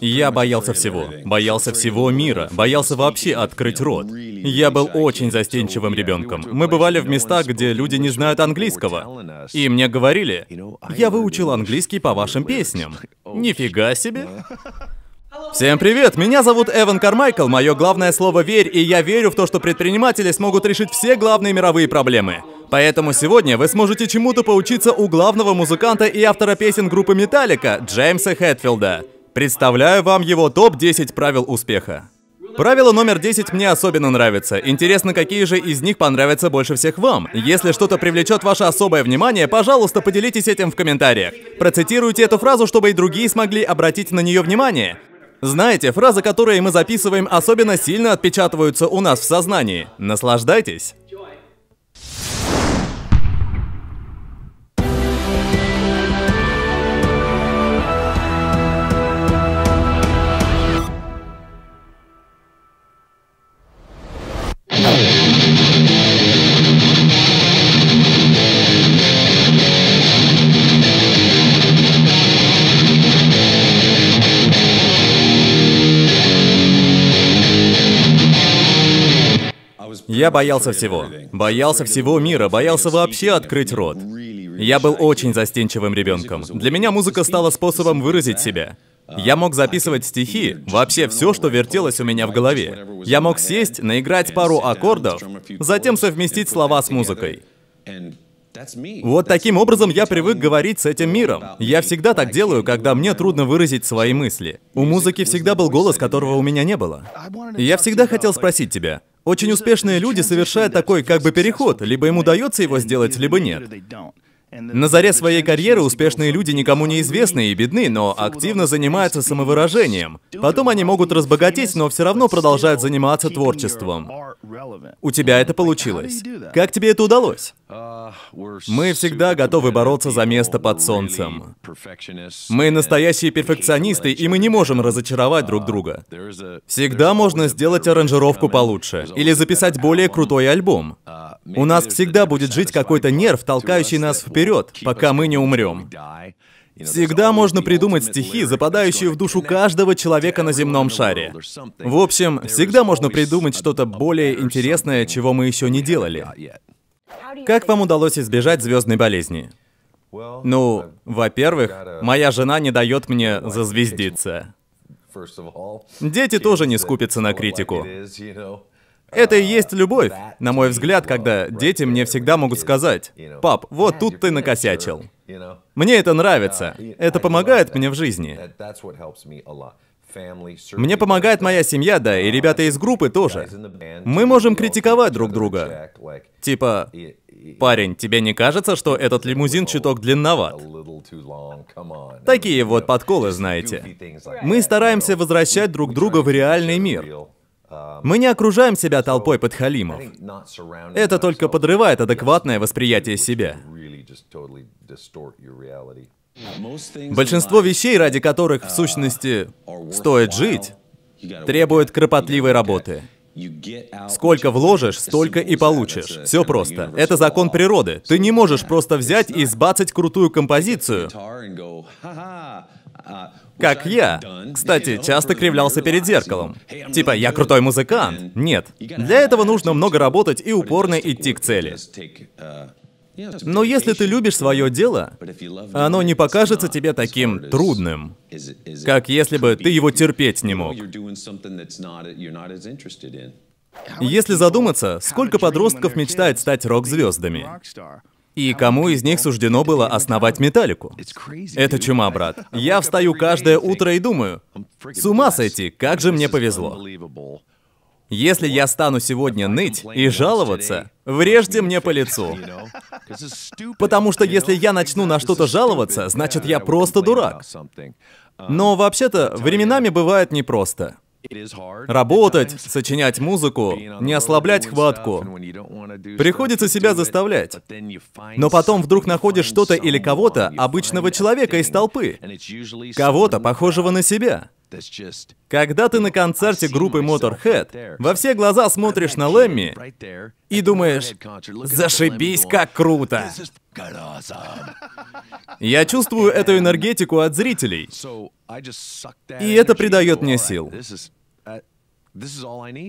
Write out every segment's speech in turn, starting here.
Я боялся всего. Боялся всего мира. Боялся вообще открыть рот. Я был очень застенчивым ребенком. Мы бывали в местах, где люди не знают английского. И мне говорили, я выучил английский по вашим песням. Нифига себе. Всем привет! Меня зовут Эван Кармайкл, мое главное слово «верь», и я верю в то, что предприниматели смогут решить все главные мировые проблемы. Поэтому сегодня вы сможете чему-то поучиться у главного музыканта и автора песен группы «Металлика» Джеймса Хэтфилда. Представляю вам его топ-10 правил успеха. Правило номер 10 мне особенно нравится. Интересно, какие же из них понравятся больше всех вам? Если что-то привлечет ваше особое внимание, пожалуйста, поделитесь этим в комментариях. Процитируйте эту фразу, чтобы и другие смогли обратить на нее внимание. Знаете, фразы, которые мы записываем, особенно сильно отпечатываются у нас в сознании. Наслаждайтесь! Я боялся всего. Боялся всего мира, боялся вообще открыть рот. Я был очень застенчивым ребенком. Для меня музыка стала способом выразить себя. Я мог записывать стихи, вообще все, что вертелось у меня в голове. Я мог сесть, наиграть пару аккордов, затем совместить слова с музыкой. Вот таким образом я привык говорить с этим миром. Я всегда так делаю, когда мне трудно выразить свои мысли. У музыки всегда был голос, которого у меня не было. Я всегда хотел спросить тебя, очень успешные люди совершают такой как бы переход, либо им удается его сделать, либо нет. На заре своей карьеры успешные люди никому не известны и бедны, но активно занимаются самовыражением. Потом они могут разбогатеть, но все равно продолжают заниматься творчеством. У тебя это получилось. Как тебе это удалось? Мы всегда готовы бороться за место под солнцем. Мы настоящие перфекционисты, и мы не можем разочаровать друг друга. Всегда можно сделать аранжировку получше или записать более крутой альбом. У нас всегда будет жить какой-то нерв, толкающий нас вперед, пока мы не умрем. Всегда можно придумать стихи, западающие в душу каждого человека на земном шаре. В общем, всегда можно придумать что-то более интересное, чего мы еще не делали. Как вам удалось избежать звездной болезни? Ну, во-первых, моя жена не дает мне зазвездиться. Дети тоже не скупятся на критику. Это и есть любовь, на мой взгляд, когда дети мне всегда могут сказать, «Пап, вот тут ты накосячил». Мне это нравится. Это помогает мне в жизни. Мне помогает моя семья, да, и ребята из группы тоже. Мы можем критиковать друг друга. Типа, парень, тебе не кажется, что этот лимузин чуток длинноват? Такие вот подколы, знаете. Мы стараемся возвращать друг друга в реальный мир. Мы не окружаем себя толпой подхалимов. Это только подрывает адекватное восприятие себя. Большинство вещей, ради которых, в сущности, стоит жить, требует кропотливой работы. Сколько вложишь, столько и получишь. Все просто. Это закон природы. Ты не можешь просто взять и сбацать крутую композицию как я, кстати, часто кривлялся перед зеркалом. Типа, я крутой музыкант. Нет. Для этого нужно много работать и упорно идти к цели. Uh, Но если ты любишь свое дело, оно не покажется тебе таким трудным, как если бы ты его терпеть не мог. Если задуматься, сколько подростков мечтает стать рок-звездами? И кому из них суждено было основать Металлику? Это чума, брат. Я встаю каждое утро и думаю, с ума сойти, как же мне повезло. Если я стану сегодня ныть и жаловаться, врежьте мне по лицу. Потому что если я начну на что-то жаловаться, значит я просто дурак. Но вообще-то временами бывает непросто. Работать, сочинять музыку, не ослаблять хватку. Приходится себя заставлять. Но потом вдруг находишь что-то или кого-то, обычного человека из толпы. Кого-то, похожего на себя. Когда ты на концерте группы Motorhead, во все глаза смотришь на Лэмми и думаешь, зашибись, как круто. Я чувствую эту энергетику от зрителей, и это придает мне сил.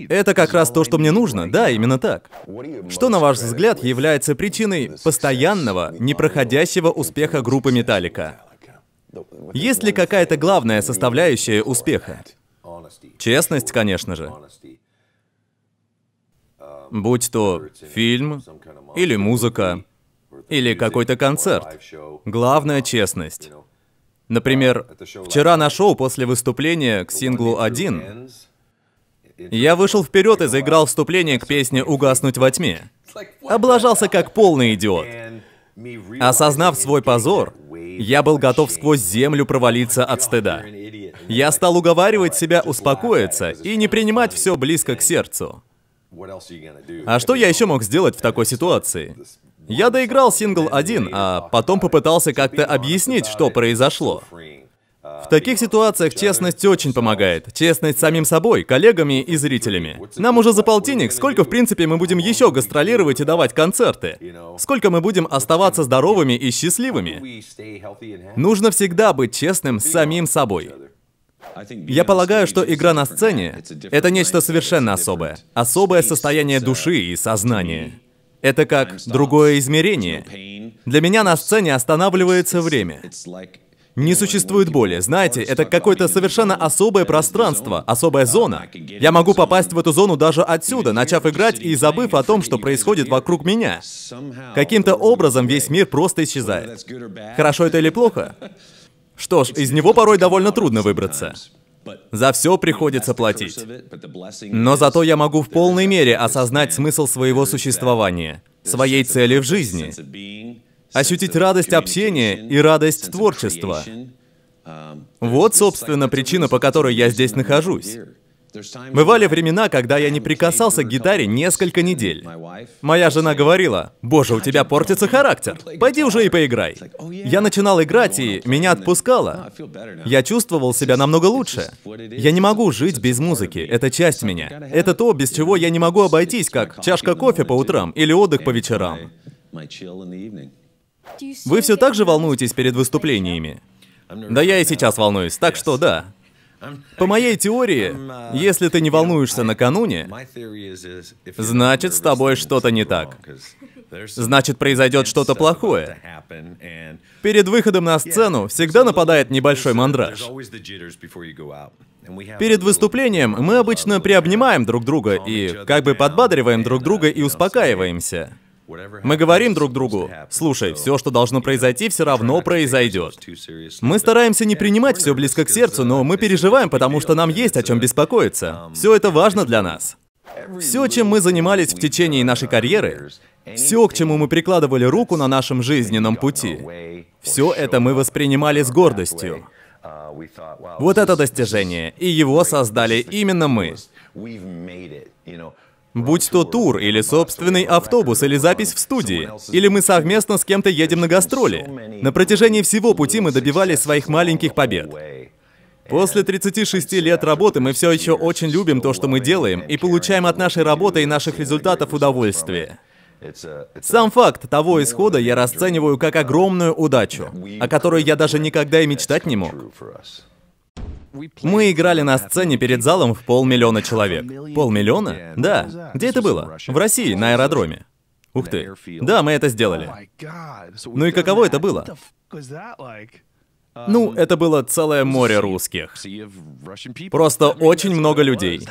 Это как раз то, что мне нужно, да, именно так. Что, на ваш взгляд, является причиной постоянного, непроходящего успеха группы Металлика? Есть ли какая-то главная составляющая успеха? Честность, конечно же. Будь то фильм или музыка или какой-то концерт. главная честность. Например, вчера на шоу после выступления к синглу «Один» я вышел вперед и заиграл вступление к песне «Угаснуть во тьме». Облажался как полный идиот. Осознав свой позор, я был готов сквозь землю провалиться от стыда. Я стал уговаривать себя успокоиться и не принимать все близко к сердцу. А что я еще мог сделать в такой ситуации? Я доиграл сингл один, а потом попытался как-то объяснить, что произошло. В таких ситуациях честность очень помогает. Честность самим собой, коллегами и зрителями. Нам уже за полтинник, сколько в принципе мы будем еще гастролировать и давать концерты? Сколько мы будем оставаться здоровыми и счастливыми? Нужно всегда быть честным с самим собой. Я полагаю, что игра на сцене — это нечто совершенно особое. Особое состояние души и сознания. Это как другое измерение. Для меня на сцене останавливается время. Не существует боли. Знаете, это какое-то совершенно особое пространство, особая зона. Я могу попасть в эту зону даже отсюда, начав играть и забыв о том, что происходит вокруг меня. Каким-то образом весь мир просто исчезает. Хорошо это или плохо? Что ж, из него порой довольно трудно выбраться. За все приходится платить. Но зато я могу в полной мере осознать смысл своего существования, своей цели в жизни ощутить радость общения и радость творчества. Вот, собственно, причина, по которой я здесь нахожусь. Бывали времена, когда я не прикасался к гитаре несколько недель. Моя жена говорила, «Боже, у тебя портится характер, пойди уже и поиграй». Я начинал играть, и меня отпускало. Я чувствовал себя намного лучше. Я не могу жить без музыки, это часть меня. Это то, без чего я не могу обойтись, как чашка кофе по утрам или отдых по вечерам. Вы все так же волнуетесь перед выступлениями? Да я и сейчас волнуюсь, так что да. По моей теории, если ты не волнуешься накануне, значит с тобой что-то не так. Значит произойдет что-то плохое. Перед выходом на сцену всегда нападает небольшой мандраж. Перед выступлением мы обычно приобнимаем друг друга и как бы подбадриваем друг друга и успокаиваемся. Мы говорим друг другу, слушай, все, что должно произойти, все равно произойдет. Мы стараемся не принимать все близко к uh, сердцу, но мы переживаем, потому что нам есть о чем беспокоиться. Um, все это важно для нас. Все, чем мы занимались в течение нашей карьеры, все, к чему мы прикладывали руку на нашем жизненном пути, все это мы воспринимали с гордостью. Uh, вот это достижение, и его создали именно мы. Будь то тур, или собственный автобус, или запись в студии, или мы совместно с кем-то едем на гастроли. На протяжении всего пути мы добивались своих маленьких побед. После 36 лет работы мы все еще очень любим то, что мы делаем, и получаем от нашей работы и наших результатов удовольствие. Сам факт того исхода я расцениваю как огромную удачу, о которой я даже никогда и мечтать не мог. Мы играли на сцене перед залом в полмиллиона человек. Полмиллиона? Да. Где это было? В России, на аэродроме. Ух ты. Да, мы это сделали. Ну и каково это было? Ну, это было целое море русских. Просто очень много людей.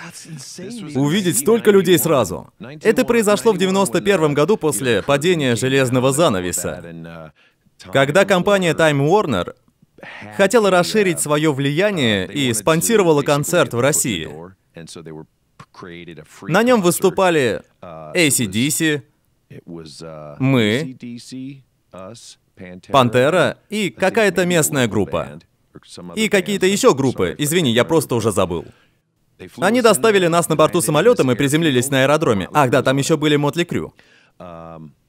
Увидеть столько людей сразу. Это произошло в 91 году после падения железного занавеса. Когда компания Time Warner хотела расширить свое влияние и спонсировала концерт в России. На нем выступали ACDC, мы, Пантера и какая-то местная группа. И какие-то еще группы, извини, я просто уже забыл. Они доставили нас на борту самолета и приземлились на аэродроме. Ах да, там еще были Мотли Крю.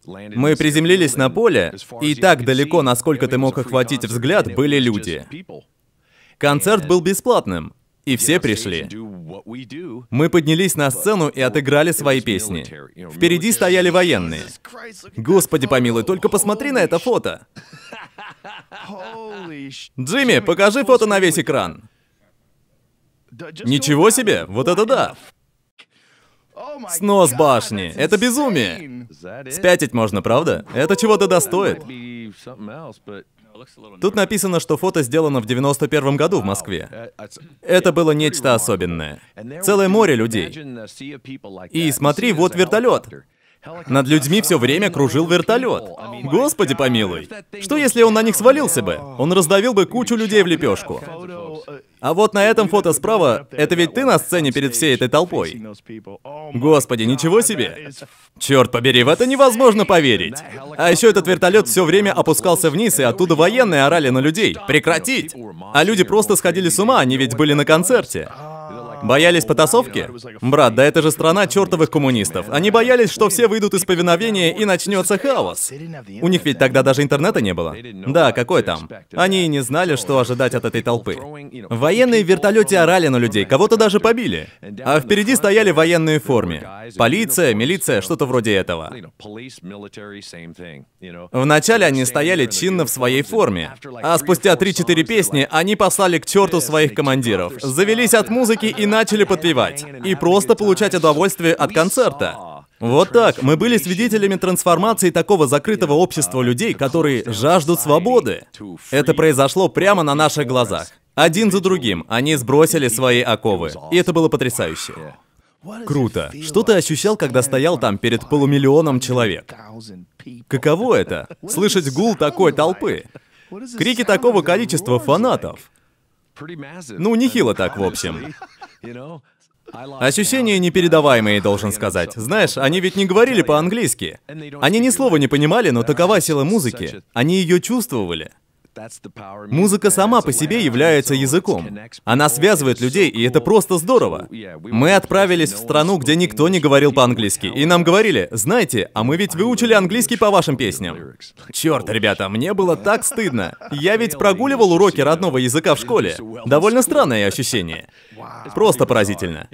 Мы приземлились на поле, и так далеко, насколько ты мог охватить взгляд, были люди. Концерт был бесплатным, и все пришли. Мы поднялись на сцену и отыграли свои песни. Впереди стояли военные. Господи помилуй, только посмотри на это фото. Джимми, покажи фото на весь экран. Ничего себе, вот это да. Снос башни. Это безумие. Спятить можно, правда? Это чего-то достоит. Тут написано, что фото сделано в 91 году в Москве. Это было нечто особенное. Целое море людей. И смотри, вот вертолет. Над людьми все время кружил вертолет. Господи помилуй. Что если он на них свалился бы? Он раздавил бы кучу людей в лепешку. А вот на этом фото справа, это ведь ты на сцене перед всей этой толпой. Господи, ничего себе. Черт побери, в это невозможно поверить. А еще этот вертолет все время опускался вниз, и оттуда военные орали на людей. Прекратить! А люди просто сходили с ума, они ведь были на концерте. Боялись потасовки? Брат, да это же страна чертовых коммунистов. Они боялись, что все выйдут из повиновения и начнется хаос. У них ведь тогда даже интернета не было. Да, какой там? Они и не знали, что ожидать от этой толпы. Военные в вертолете орали на людей, кого-то даже побили. А впереди стояли военные в форме. Полиция, милиция, что-то вроде этого. Вначале они стояли чинно в своей форме, а спустя 3-4 песни они послали к черту своих командиров, завелись от музыки и начали подпевать. И просто получать удовольствие от концерта. Вот так, мы были свидетелями трансформации такого закрытого общества людей, которые жаждут свободы. Это произошло прямо на наших глазах. Один за другим они сбросили свои оковы. И это было потрясающе. Круто. Что ты ощущал, когда стоял там перед полумиллионом человек? Каково это? Слышать гул такой толпы? Крики такого количества фанатов. Ну, нехило так, в общем. Ощущения непередаваемые, uh, должен сказать. Знаешь, они ведь не говорили по-английски. Они ни слова не понимали, но такова сила музыки. Они ее чувствовали. Музыка сама по себе является языком. Она связывает людей, и это просто здорово. Мы отправились в страну, где никто не говорил по-английски, и нам говорили, знаете, а мы ведь выучили английский по вашим песням. Черт, ребята, мне было так стыдно. Я ведь прогуливал уроки родного языка в школе. Довольно странное ощущение. Просто поразительно.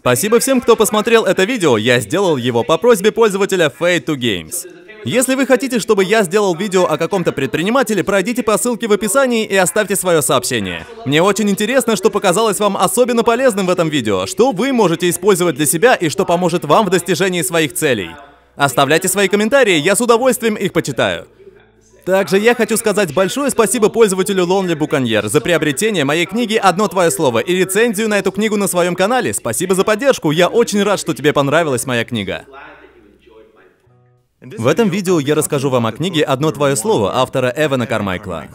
Спасибо всем, кто посмотрел это видео, я сделал его по просьбе пользователя Fade2Games. Если вы хотите, чтобы я сделал видео о каком-то предпринимателе, пройдите по ссылке в описании и оставьте свое сообщение. Мне очень интересно, что показалось вам особенно полезным в этом видео, что вы можете использовать для себя и что поможет вам в достижении своих целей. Оставляйте свои комментарии, я с удовольствием их почитаю. Также я хочу сказать большое спасибо пользователю Lonely Buccaneer за приобретение моей книги «Одно твое слово» и рецензию на эту книгу на своем канале. Спасибо за поддержку, я очень рад, что тебе понравилась моя книга. В этом видео я расскажу вам о книге «Одно твое слово» автора Эвана Кармайкла.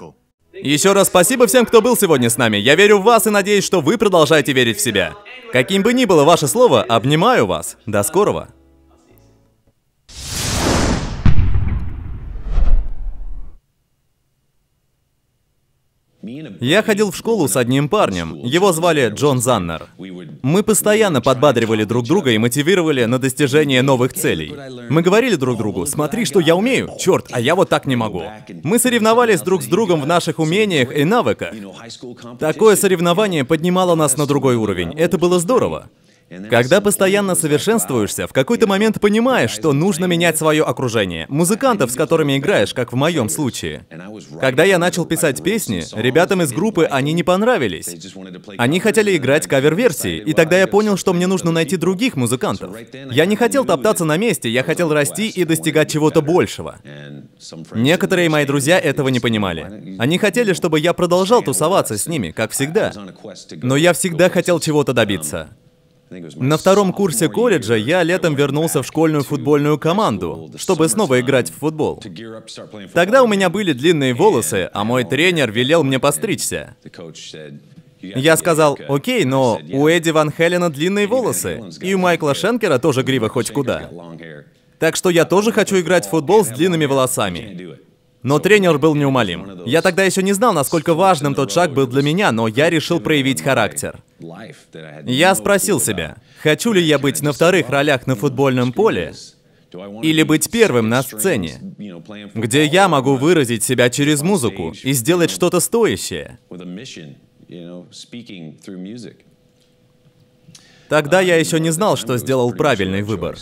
Еще раз спасибо всем, кто был сегодня с нами. Я верю в вас и надеюсь, что вы продолжаете верить в себя. Каким бы ни было ваше слово, обнимаю вас. До скорого. Я ходил в школу с одним парнем. Его звали Джон Заннер. Мы постоянно подбадривали друг друга и мотивировали на достижение новых целей. Мы говорили друг другу, смотри, что я умею. Черт, а я вот так не могу. Мы соревновались друг с другом в наших умениях и навыках. Такое соревнование поднимало нас на другой уровень. Это было здорово. Когда постоянно совершенствуешься, в какой-то момент понимаешь, что нужно менять свое окружение. Музыкантов, с которыми играешь, как в моем случае. Когда я начал писать песни, ребятам из группы они не понравились. Они хотели играть кавер-версии, и тогда я понял, что мне нужно найти других музыкантов. Я не хотел топтаться на месте, я хотел расти и достигать чего-то большего. Некоторые мои друзья этого не понимали. Они хотели, чтобы я продолжал тусоваться с ними, как всегда. Но я всегда хотел чего-то добиться. На втором курсе колледжа я летом вернулся в школьную футбольную команду, чтобы снова играть в футбол. Тогда у меня были длинные волосы, а мой тренер велел мне постричься. Я сказал, окей, но у Эдди Ван Хелена длинные волосы, и у Майкла Шенкера тоже грива хоть куда. Так что я тоже хочу играть в футбол с длинными волосами. Но тренер был неумолим. Я тогда еще не знал, насколько важным тот шаг был для меня, но я решил проявить характер. Я спросил себя, хочу ли я быть на вторых ролях на футбольном поле, или быть первым на сцене, где я могу выразить себя через музыку и сделать что-то стоящее. Тогда я еще не знал, что сделал правильный выбор.